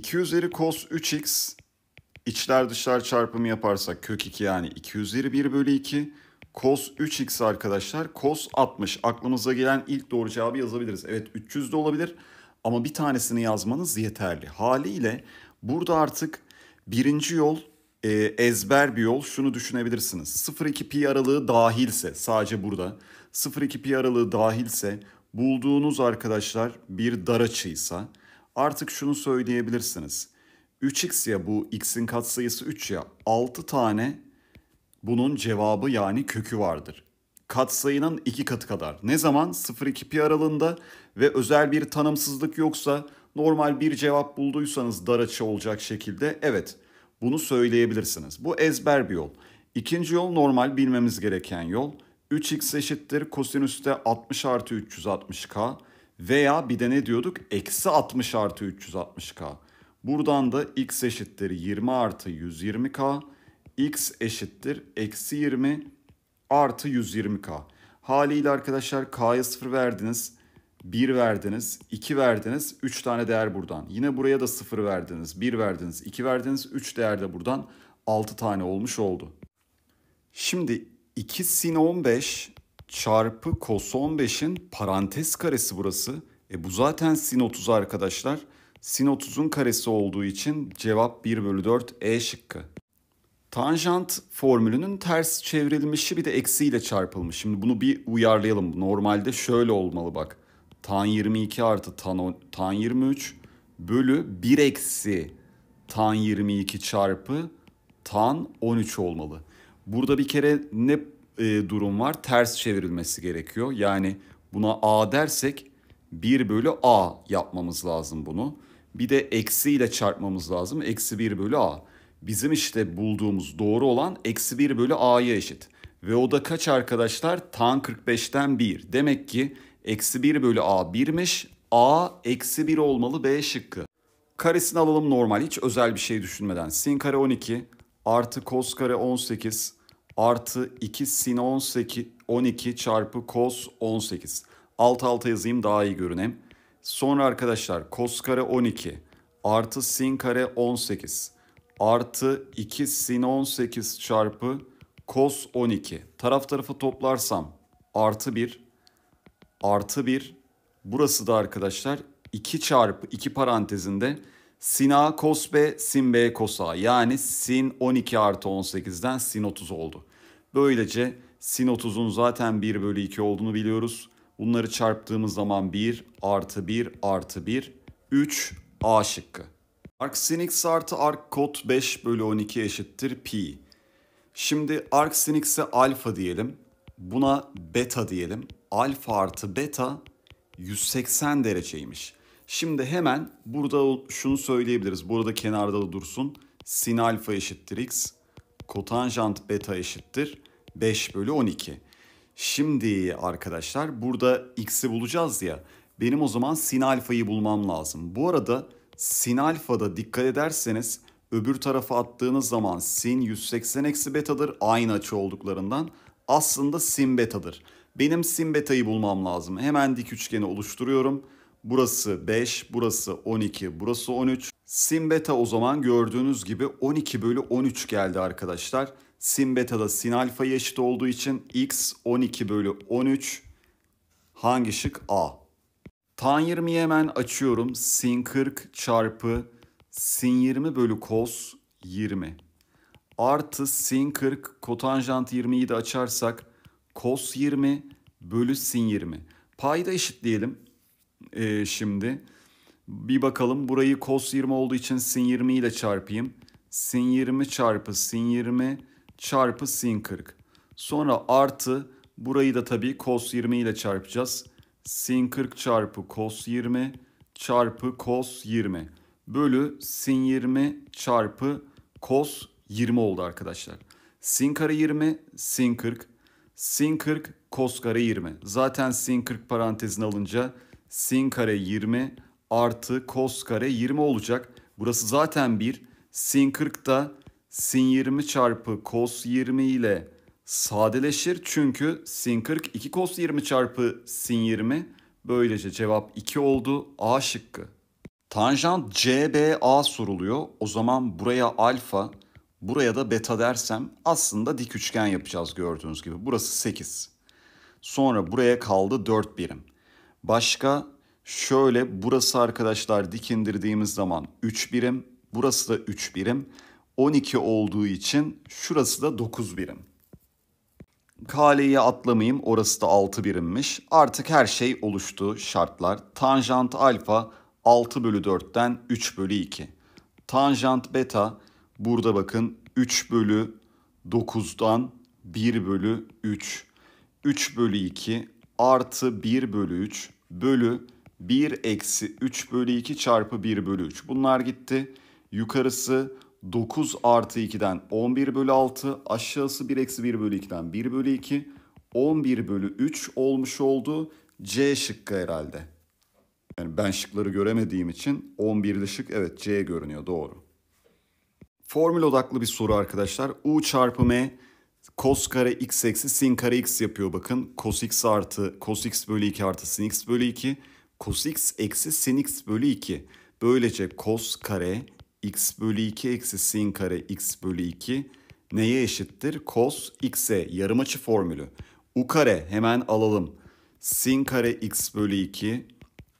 2 üzeri cos 3x içler dışlar çarpımı yaparsak kök 2 yani 2 üzeri 1 bölü 2 cos 3x arkadaşlar cos 60 aklımıza gelen ilk doğru cevabı yazabiliriz. Evet 300 de olabilir ama bir tanesini yazmanız yeterli. Haliyle burada artık birinci yol e, ezber bir yol şunu düşünebilirsiniz. 0-2 pi aralığı dahilse sadece burada 0-2 pi aralığı dahilse bulduğunuz arkadaşlar bir dar açıysa artık şunu söyleyebilirsiniz. 3x ya bu x'in katsayısı 3 ya 6 tane bunun cevabı yani kökü vardır. Katsayının 2 katı kadar. Ne zaman? 0-2 pi aralığında ve özel bir tanımsızlık yoksa normal bir cevap bulduysanız dar açı olacak şekilde evet bunu söyleyebilirsiniz. Bu ezber bir yol. İkinci yol normal bilmemiz gereken yol. 3x eşittir kosinüste 60 artı 360k veya bir de ne diyorduk? Eksi 60 artı 360k. Buradan da x eşittir 20 artı 120k. x eşittir eksi 20 artı 120k. Haliyle arkadaşlar k'ya 0 verdiniz. 1 verdiniz, 2 verdiniz, 3 tane değer buradan. Yine buraya da 0 verdiniz, 1 verdiniz, 2 verdiniz, 3 değer de buradan 6 tane olmuş oldu. Şimdi 2 sin 15 çarpı cos 15'in parantez karesi burası. E bu zaten sin 30 arkadaşlar. Sin 30'un karesi olduğu için cevap 1 bölü 4 E şıkkı. Tanjant formülünün ters çevrilmişi bir de eksiyle çarpılmış. Şimdi bunu bir uyarlayalım. Normalde şöyle olmalı bak. Tan 22 artı tan, tan 23 bölü 1 eksi tan 22 çarpı tan 13 olmalı. Burada bir kere ne e, durum var. Ters çevrilmesi gerekiyor. Yani buna a dersek 1 bölü a yapmamız lazım bunu. Bir de eksi ile çarpmamız lazım. Eksi 1 bölü a. Bizim işte bulduğumuz doğru olan eksi 1 bölü a'ya eşit. Ve o da kaç arkadaşlar? Tan 45'ten 1. Demek ki eksi 1 bölü a 1'miş. A eksi 1 olmalı B şıkkı. Karesini alalım normal hiç özel bir şey düşünmeden. Sin kare 12 artı kos kare 18 artı 2 sin 18, 12 çarpı cos 18. Alt alta yazayım daha iyi görünem. Sonra arkadaşlar cos kare 12 artı sin kare 18 artı 2 sin 18 çarpı cos 12. Taraf tarafı toplarsam artı 1 artı 1 burası da arkadaşlar 2 çarpı 2 parantezinde sin a cos b, sin b cos a. Yani sin 12 artı 18'den sin 30 oldu. Böylece sin 30'un zaten 1 bölü 2 olduğunu biliyoruz. Bunları çarptığımız zaman 1 artı 1 artı 1, 3 a şıkkı. Arc sin x artı arc kot 5 bölü 12 eşittir pi. Şimdi arc sin x'e alfa diyelim. Buna beta diyelim. Alfa artı beta 180 dereceymiş. Şimdi hemen burada şunu söyleyebiliriz. Burada kenarda da dursun. Sin alfa eşittir x. Kotanjant beta eşittir 5 bölü 12. Şimdi arkadaşlar burada x'i bulacağız ya. Benim o zaman sin alfayı bulmam lazım. Bu arada sin alfada dikkat ederseniz öbür tarafa attığınız zaman sin 180 eksi betadır. Aynı açı olduklarından aslında sin betadır. Benim sin betayı bulmam lazım. Hemen dik üçgeni oluşturuyorum. Burası 5, burası 12, burası 13. Sin beta o zaman gördüğünüz gibi 12 bölü 13 geldi arkadaşlar. Sin beta da sin alfaya eşit olduğu için x 12 bölü 13 hangi şık A? Tan 20'yi hemen açıyorum. Sin 40 çarpı sin 20 bölü cos 20. Artı sin 40 kotanjant 20'yi de açarsak cos 20 bölü sin 20. Payda eşitleyelim e, şimdi. Bir bakalım burayı cos 20 olduğu için sin 20 ile çarpayım. Sin 20 çarpı sin 20 çarpı sin 40. Sonra artı burayı da tabii cos 20 ile çarpacağız. Sin 40 çarpı cos 20 çarpı cos 20 bölü sin 20 çarpı cos 20 oldu arkadaşlar. Sin kare 20, sin 40. Sin 40, cos kare 20. Zaten sin 40 parantezine alınca sin kare 20 artı kos kare 20 olacak. Burası zaten 1. Sin 40 da sin 20 çarpı kos 20 ile sadeleşir. Çünkü sin 40 2 kos 20 çarpı sin 20. Böylece cevap 2 oldu. A şıkkı. Tanjant CBA soruluyor. O zaman buraya alfa, buraya da beta dersem aslında dik üçgen yapacağız gördüğünüz gibi. Burası 8. Sonra buraya kaldı 4 birim. Başka şöyle burası arkadaşlar dikindirdiğimiz zaman 3 birim. Burası da 3 birim. 12 olduğu için şurası da 9 birim. Kaleyi atlamayayım orası da 6 birimmiş. Artık her şey oluştu şartlar. Tanjant alfa 6 bölü 4'ten 3 bölü 2. Tanjant beta burada bakın 3 bölü 9'dan 1 bölü 3. 3 bölü 2 artı 1 bölü 3 bölü 1 eksi 3 bölü 2 çarpı 1 bölü 3. Bunlar gitti. Yukarısı 9 artı 2'den 11 bölü 6. Aşağısı 1 eksi 1 bölü 2'den 1 bölü 2. 11 bölü 3 olmuş oldu. C şıkkı herhalde. Yani ben şıkları göremediğim için 11'li şık evet C görünüyor doğru. Formül odaklı bir soru arkadaşlar. U çarpı M cos kare x eksi sin kare x yapıyor bakın. Cos x artı cos x bölü 2 artı sin x bölü 2. Cos x eksi sin x bölü 2. Böylece cos kare x bölü 2 eksi sin kare x bölü 2 neye eşittir? Cos x'e yarımaçı formülü. U kare hemen alalım. Sin kare x bölü 2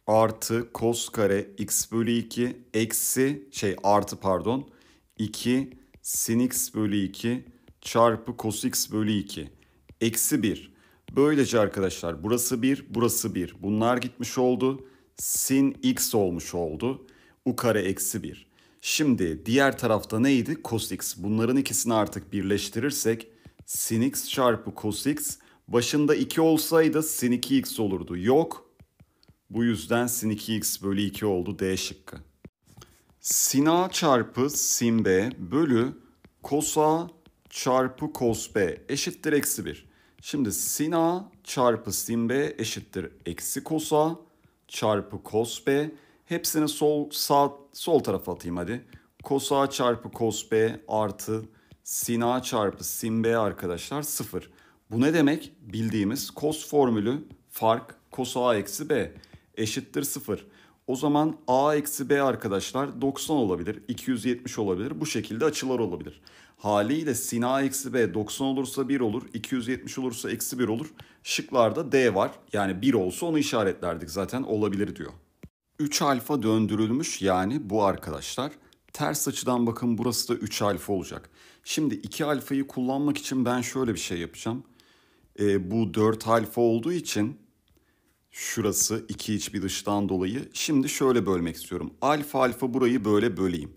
artı cos kare x bölü 2 eksi şey artı pardon 2 sin x bölü 2 çarpı cos x bölü 2 eksi 1. Böylece arkadaşlar burası 1, burası 1. Bunlar gitmiş oldu. Sin x olmuş oldu. U kare eksi 1. Şimdi diğer tarafta neydi? Cos x. Bunların ikisini artık birleştirirsek sin x çarpı cos x başında 2 olsaydı sin 2x olurdu. Yok. Bu yüzden sin 2x bölü 2 oldu D şıkkı. Sin a çarpı sin b bölü cos a çarpı cos B eşittir eksi 1. Şimdi sin A çarpı sin B eşittir eksi cos A çarpı cos B. Hepsini sol sağ sol tarafa atayım hadi. Cos A çarpı cos B artı sin A çarpı sin B arkadaşlar 0. Bu ne demek? Bildiğimiz cos formülü fark cos A eksi B eşittir 0. O zaman A eksi B arkadaşlar 90 olabilir, 270 olabilir, bu şekilde açılar olabilir. Haliyle sin A eksi B 90 olursa 1 olur. 270 olursa eksi 1 olur. Şıklarda D var. Yani 1 olsa onu işaretlerdik zaten olabilir diyor. 3 alfa döndürülmüş yani bu arkadaşlar. Ters açıdan bakın burası da 3 alfa olacak. Şimdi 2 alfayı kullanmak için ben şöyle bir şey yapacağım. E, bu 4 alfa olduğu için şurası 2 iç bir dıştan dolayı. Şimdi şöyle bölmek istiyorum. Alfa alfa burayı böyle böleyim.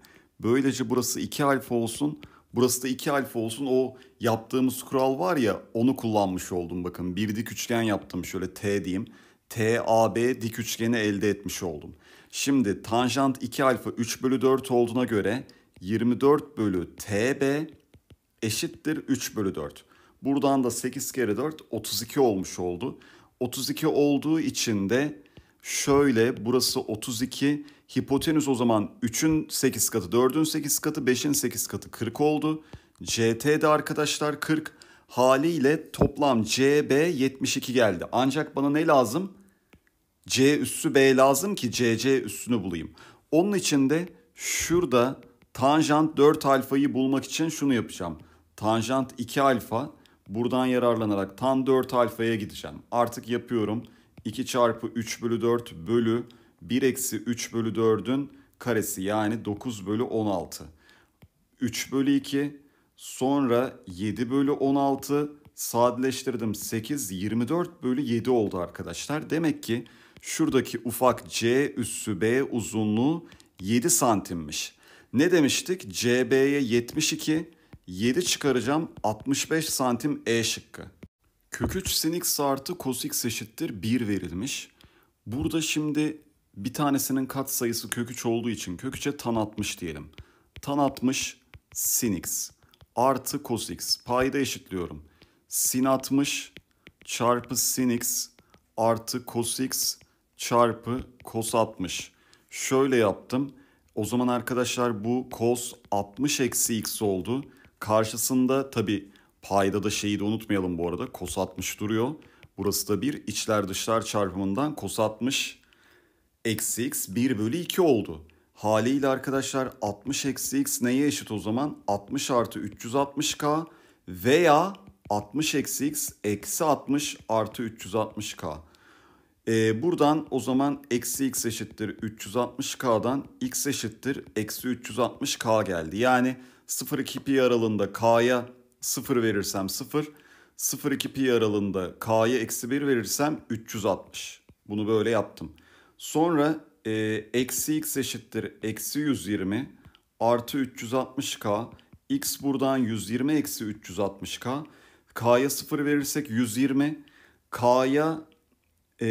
Böylece burası 2 alfa olsun. Burası da iki alfa olsun o yaptığımız kural var ya onu kullanmış oldum bakın. Bir dik üçgen yaptım şöyle T diyeyim. T A B dik üçgeni elde etmiş oldum. Şimdi tanjant 2 alfa 3 bölü 4 olduğuna göre 24 bölü T B eşittir 3 bölü 4. Buradan da 8 kere 4 32 olmuş oldu. 32 olduğu için de şöyle burası 32 Hipotenüs o zaman 3'ün 8 katı, 4'ün 8 katı, 5'in 8 katı 40 oldu. CT de arkadaşlar 40. Haliyle toplam CB 72 geldi. Ancak bana ne lazım? C üssü B lazım ki CC üssünü bulayım. Onun için de şurada tanjant 4 alfayı bulmak için şunu yapacağım. Tanjant 2 alfa buradan yararlanarak tan 4 alfaya gideceğim. Artık yapıyorum. 2 çarpı 3 bölü 4 bölü 1 eksi 3 bölü 4'ün karesi yani 9 bölü 16. 3 bölü 2 sonra 7 bölü 16 sadeleştirdim 8 24 bölü 7 oldu arkadaşlar. Demek ki şuradaki ufak C üssü B uzunluğu 7 santimmiş. Ne demiştik? CB'ye 72, 7 çıkaracağım 65 santim E şıkkı. Kök 3 sin x artı cos x eşittir 1 verilmiş. Burada şimdi bir tanesinin katsayısı kök 3 olduğu için kök 3'e tan 60 diyelim. Tan 60 sin x artı cos x payda eşitliyorum. Sin 60 çarpı sin x artı cos x çarpı cos 60. Şöyle yaptım. O zaman arkadaşlar bu cos 60 eksi x oldu. Karşısında tabi payda da şeyi de unutmayalım bu arada. Cos 60 duruyor. Burası da bir içler dışlar çarpımından cos 60 Eksi x 1 bölü 2 oldu. Haliyle arkadaşlar 60 eksi x neye eşit o zaman? 60 artı 360k veya 60 eksi x eksi 60 artı 360k. Ee, buradan o zaman eksi x eşittir 360k'dan x eşittir eksi 360k geldi. Yani 0-2 pi aralığında k'ya 0 verirsem 0, 0-2 pi aralığında k'ya eksi 1 verirsem 360. Bunu böyle yaptım. Sonra e, eksi x eşittir eksi 120 artı 360k x buradan 120 eksi 360k k'ya 0 verirsek 120 k'ya e,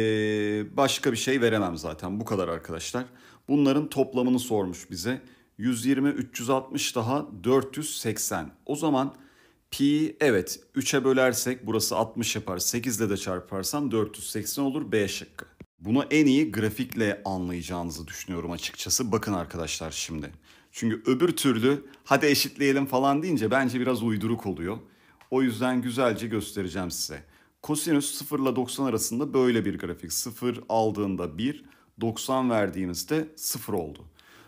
başka bir şey veremem zaten bu kadar arkadaşlar. Bunların toplamını sormuş bize. 120 360 daha 480. O zaman pi evet 3'e bölersek burası 60 yapar. 8 ile de çarparsam 480 olur B şıkkı. Bunu en iyi grafikle anlayacağınızı düşünüyorum açıkçası. Bakın arkadaşlar şimdi. Çünkü öbür türlü hadi eşitleyelim falan deyince bence biraz uyduruk oluyor. O yüzden güzelce göstereceğim size. Kosinüs 0 ile 90 arasında böyle bir grafik. 0 aldığında 1, 90 verdiğimizde 0 oldu.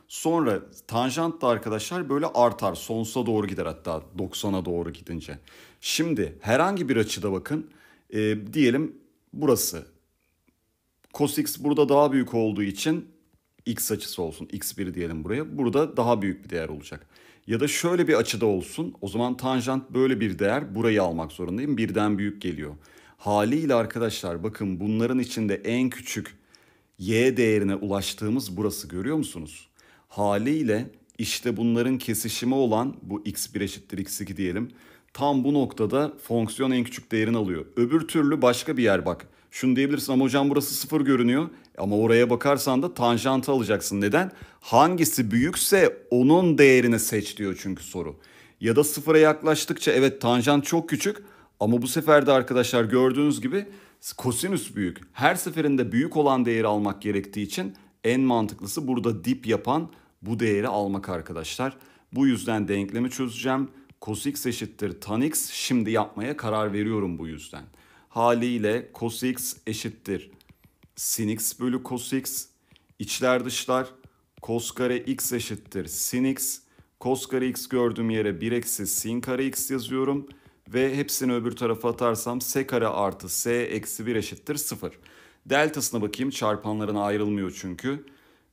Sonra tanjant da arkadaşlar böyle artar. Sonsuza doğru gider hatta 90'a doğru gidince. Şimdi herhangi bir açıda bakın. E, diyelim burası Cos x burada daha büyük olduğu için x açısı olsun. x1 diyelim buraya. Burada daha büyük bir değer olacak. Ya da şöyle bir açıda olsun. O zaman tanjant böyle bir değer burayı almak zorundayım. Birden büyük geliyor. Haliyle arkadaşlar bakın bunların içinde en küçük y değerine ulaştığımız burası görüyor musunuz? Haliyle işte bunların kesişimi olan bu x1 eşittir x2 diyelim. Tam bu noktada fonksiyon en küçük değerini alıyor. Öbür türlü başka bir yer bak şunu diyebilirsin ama hocam burası sıfır görünüyor. Ama oraya bakarsan da tanjantı alacaksın. Neden? Hangisi büyükse onun değerini seç diyor çünkü soru. Ya da sıfıra yaklaştıkça evet tanjant çok küçük ama bu sefer de arkadaşlar gördüğünüz gibi kosinüs büyük. Her seferinde büyük olan değeri almak gerektiği için en mantıklısı burada dip yapan bu değeri almak arkadaşlar. Bu yüzden denklemi çözeceğim. Cos x eşittir tan x şimdi yapmaya karar veriyorum bu yüzden haliyle cos x eşittir. Sin x bölü cos x içler dışlar cos kare x eşittir sin x. Cos kare x gördüğüm yere 1 eksi sin kare x yazıyorum. Ve hepsini öbür tarafa atarsam s kare artı s eksi 1 eşittir 0. Deltasına bakayım çarpanlarına ayrılmıyor çünkü.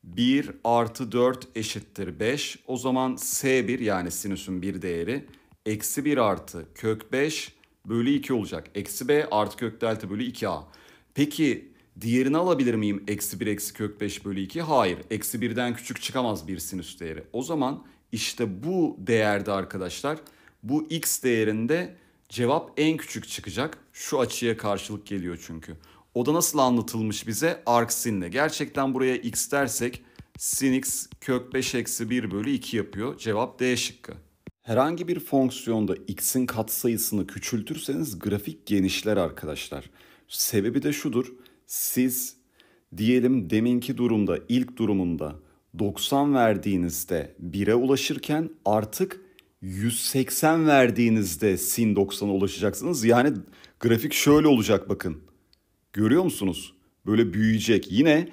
1 artı 4 eşittir 5. O zaman s1 yani sinüsün bir değeri eksi 1 artı kök 5 bölü 2 olacak. Eksi b artı kök delta bölü 2a. Peki diğerini alabilir miyim? Eksi 1 eksi kök 5 bölü 2. Hayır. Eksi 1'den küçük çıkamaz bir sinüs değeri. O zaman işte bu değerde arkadaşlar bu x değerinde cevap en küçük çıkacak. Şu açıya karşılık geliyor çünkü. O da nasıl anlatılmış bize? Arc Gerçekten buraya x dersek sin x kök 5 eksi 1 bölü 2 yapıyor. Cevap D şıkkı. Herhangi bir fonksiyonda x'in katsayısını küçültürseniz grafik genişler arkadaşlar. Sebebi de şudur. Siz diyelim deminki durumda, ilk durumunda 90 verdiğinizde 1'e ulaşırken artık 180 verdiğinizde sin 90'a ulaşacaksınız. Yani grafik şöyle olacak bakın. Görüyor musunuz? Böyle büyüyecek. Yine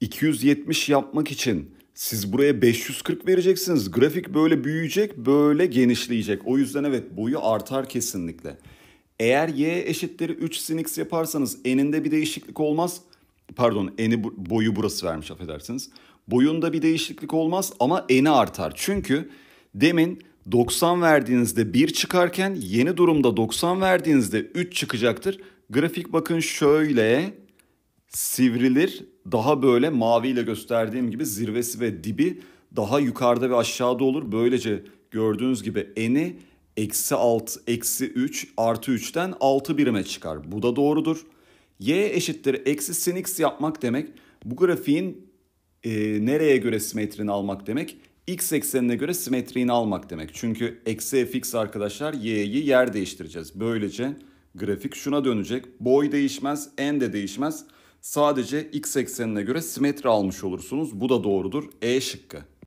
270 yapmak için siz buraya 540 vereceksiniz. Grafik böyle büyüyecek, böyle genişleyecek. O yüzden evet boyu artar kesinlikle. Eğer y eşittir 3 sin x yaparsanız eninde bir değişiklik olmaz. Pardon eni boyu burası vermiş affedersiniz. Boyunda bir değişiklik olmaz ama eni artar. Çünkü demin 90 verdiğinizde 1 çıkarken yeni durumda 90 verdiğinizde 3 çıkacaktır. Grafik bakın şöyle sivrilir daha böyle maviyle gösterdiğim gibi zirvesi ve dibi daha yukarıda ve aşağıda olur. Böylece gördüğünüz gibi eni eksi 6, eksi 3, artı 3'ten 6 birime çıkar. Bu da doğrudur. Y eşittir eksi sin x yapmak demek bu grafiğin e, nereye göre simetrini almak demek? X eksenine göre simetriğini almak demek. Çünkü eksi fx arkadaşlar y'yi yer değiştireceğiz. Böylece grafik şuna dönecek. Boy değişmez, en de değişmez. Sadece x eksenine göre simetri almış olursunuz. Bu da doğrudur. E şıkkı.